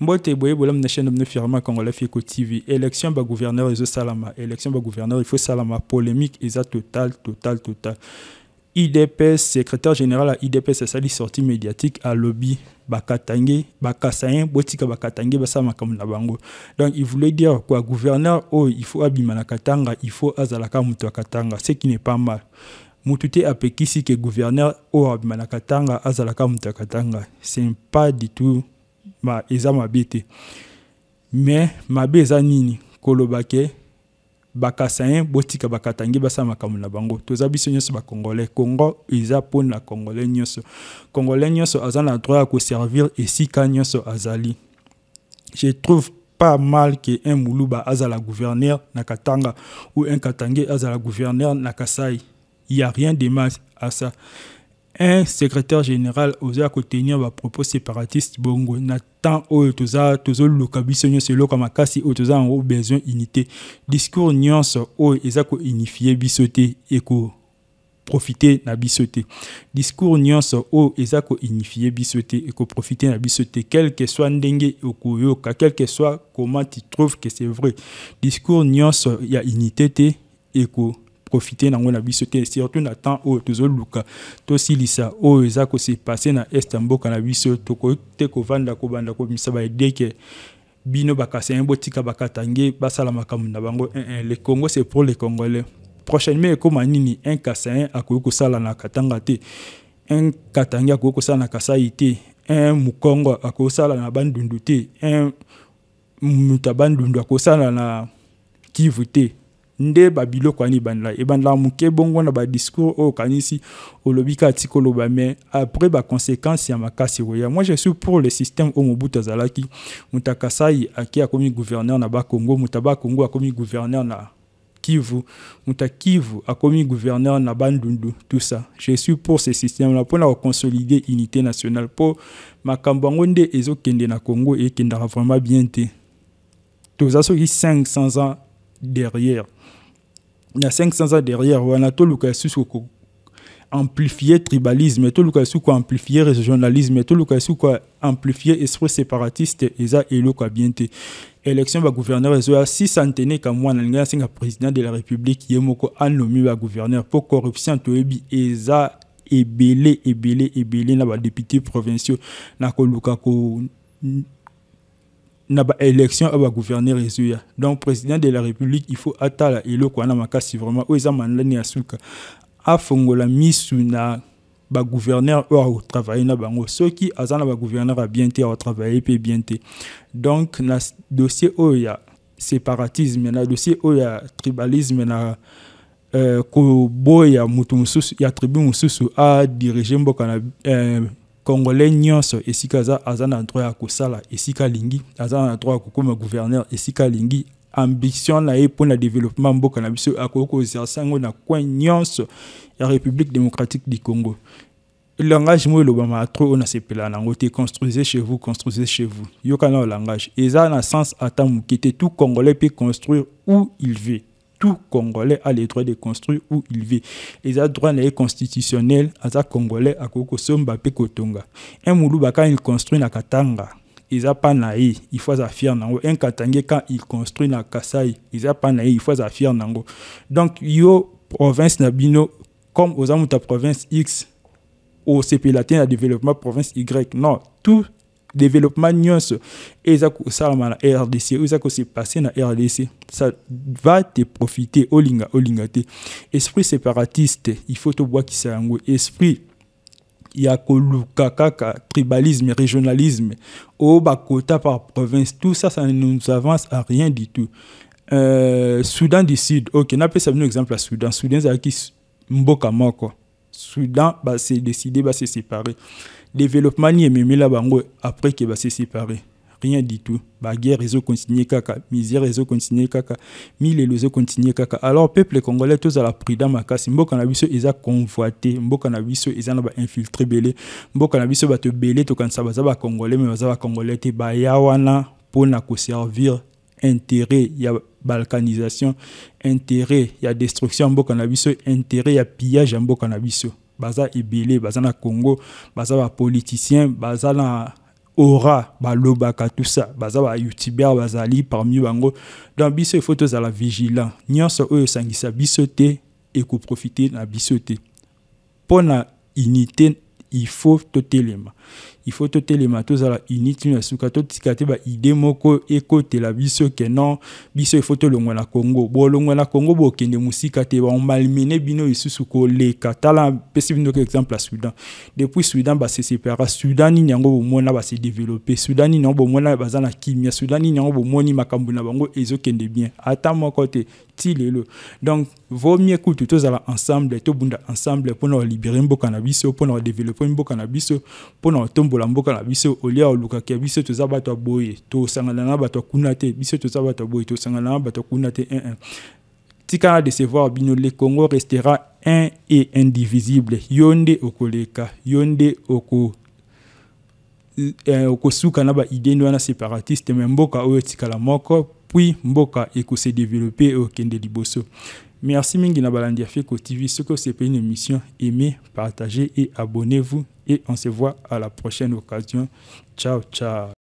mbote boye bolam na chaîne de firma congolais fiko tv élection ba gouverneur ezo salama élection ba gouverneur il faut salama polémique ça total total total idps secrétaire général à idps asali sorti médiatique alobi bakatange bakasayen botika bakatange basala comme na bango donc il voulait dire quoi gouverneur oh, il faut abima katanga il faut azalaka moto katanga ce qui n'est pas mal motu te pekisi que gouverneur oh, abima katanga azalaka moto katanga c'est pas du tout ma, eza mabe te me mabe eza nini koloba ke bakasayen botika bakatangi basala makambo na bango toza biso nyonso bacongolais congo eza mpona congolais nyonso congolais nyonso aza na droit ya koservir esika nyonso azali je trouve pas mal ke un muluba azala gouverneur na katanga ou un katange azala gouverneur na kasai ya rien de mal à ça un secrétaire général côté kotenir propos séparatiste bongo na tant oyo tozoluka nyonso eloko makasi oyo toza yango besoin unité discours nyonso oyo eza kounifie biso te ekoprofite na biso discours nyonso oyo eza kounifie biso te ekoprofite na biso te quelque soit ndenge quel que soit comment tu trouves que c'est vrai discours nyonso ya unité te eko profite nango na biso te surtout na temps oyo tozoluka tosilisa oyo eza kosepase na este ya mboka na biso tokoki te kovanda kobanda kobimisa baedeke bino bakasenye botika bakatange basala makambo na bango un le congo c'est pour le congolais prochainement ekóma nini un kasenye akoki kosala na katanga te un katange akoki kosala na kasai te un mokongo akoki kosala na bandundu te un moto ya bandundu akosala na kivu te nde kwani wani ebandela ebandela moke bongo na badiscours oyo okanisi kanisi ka ati koloba me après baconséquence ya makasi ekoya moi je suis pour le système oyo mobutu azalaki moto akasai a akomi gouverneur na bakongo moto abakongo akomi gouverneur na Kivu, Kivu a akomi gouverneur na Bandundu, tout ça. Je suis pour ce système-là, pour la consolider l'unité nationale, pour Makambangonde ezo kende na Congo et Kendara vraiment bien. Tout ça, 500 ans derrière il y a 500 ans derrière on a tout le Lukasu amplifié tribalisme tout le Lukasu quoi amplifié régionalisme tout le Lukasu quoi amplifié esprit séparatiste et ça et le bien élection va gouverneur ezo ya 6 ans a mwana linga singa président de la république ye moko anomi va gouverneur pour corruption to ebi eza ebele ebele ebele na ba députés provinciaux na koluka ko na ba élection aba gouverneur ezuya donc président de la république il faut atala n'a pas makasi vraiment oyo à mandani ya suka afongola misu na gouverneur oyo travailler na bango soki aza na gouverneur a bien a travailler pe bien te donc na dossier oyo ya séparatisme na dossier oyo ya tribalisme na euh, mutu moto ya tribu mosusu a mboka na euh, congolais nyonso esika aza aza na droit ya kosala esika alingi aza na droit ya gouverneur esika alingi ambition na ye mpo na développement mboka na biso akoki koexerce yango na coin nyonso ya république démocratique du congo langage moko elobama atro oyo nasepelaka nango te construisez chez vous construisez chez vous yokana le langage eza na sens ata moke tout congolais peut construire où il veut tout Congolais a le droit de construire où il vit. Les droits constitutionnels à ça Congolais à Kokosomba Pekotonga. Un Moulouba quand il construit la Katanga, ils a pas naï, il faut affirmer Un Katangé quand il construit la Kasai, ils a pas naï, il faut il nango. Donc yo province Nabino comme aux province X au CP à développement province Y. Non, tout développement nyonso eza kosalama na rdc dans eza kosepase na rdc ça va te profiter olinga te esprit séparatiste il faut tobwakisa yango esprit ya koluka kaka tribalisme régionalisme au bakota par province tout ça ça ne nous avance à rien du tout euh, soudan du sud ok ça un exemple ya soudan soudan ezalaki mboka moko soudan bah, c'est décidé bah, c'est séparé développement ni ememela bango après va se séparer rien du tout réseau continuer kaka misère continuer kaka milelo continuer kaka alors peuple congolais tous la prida makasi mboka na biso a convoité mboka na biso eza na bainfiltre belé mboka na biso to kan sabaza ba congolais me ba congolais te baya wana mpona servir, intérêt y a balkanisation intérêt y a destruction mboka na biso intérêt ya pillage mboka na biso baza ebele baza na congo baza bapoliticien baza na aura balobaka tout ça baza bayoutubeur bazali parmi bango donc biso ifo tozala vigilant nyonso oyo esangisa biso te ekoprofite na biso te mpo na unité faut totelema ifo totelema tozala uni ti na suka totika te baide moko ekotela biso ke non biso ifo tolongwela kongo bolongwela kongo bokende mosika on malmené bino lisusu catalan parce que nous ke exemple la sudan depuis sudan basesepelaka sudan nini yango bomona base développe sudan nini yango bomona baza na kimia sudan nini yango ni makambo na bango ezokende bien ata mon côté tire-le donc vaut mieux à tozala ensemble tobunda ensemble pour mpona kolibere mboka na pour mpona kodeveloppe mboka cannabis pour nous tomber mboka na biso olia biso congo restera un et indivisible Yonde nde okoleka yo nde oko eh, okosuka na mais wana séparatiste mboka oyo etikala moko puis mboka ekose développer okende liboso Merci Mingina Balandiafeko TV, ce que c'est une émission. Aimez, partagez et abonnez-vous. Et on se voit à la prochaine occasion. Ciao, ciao.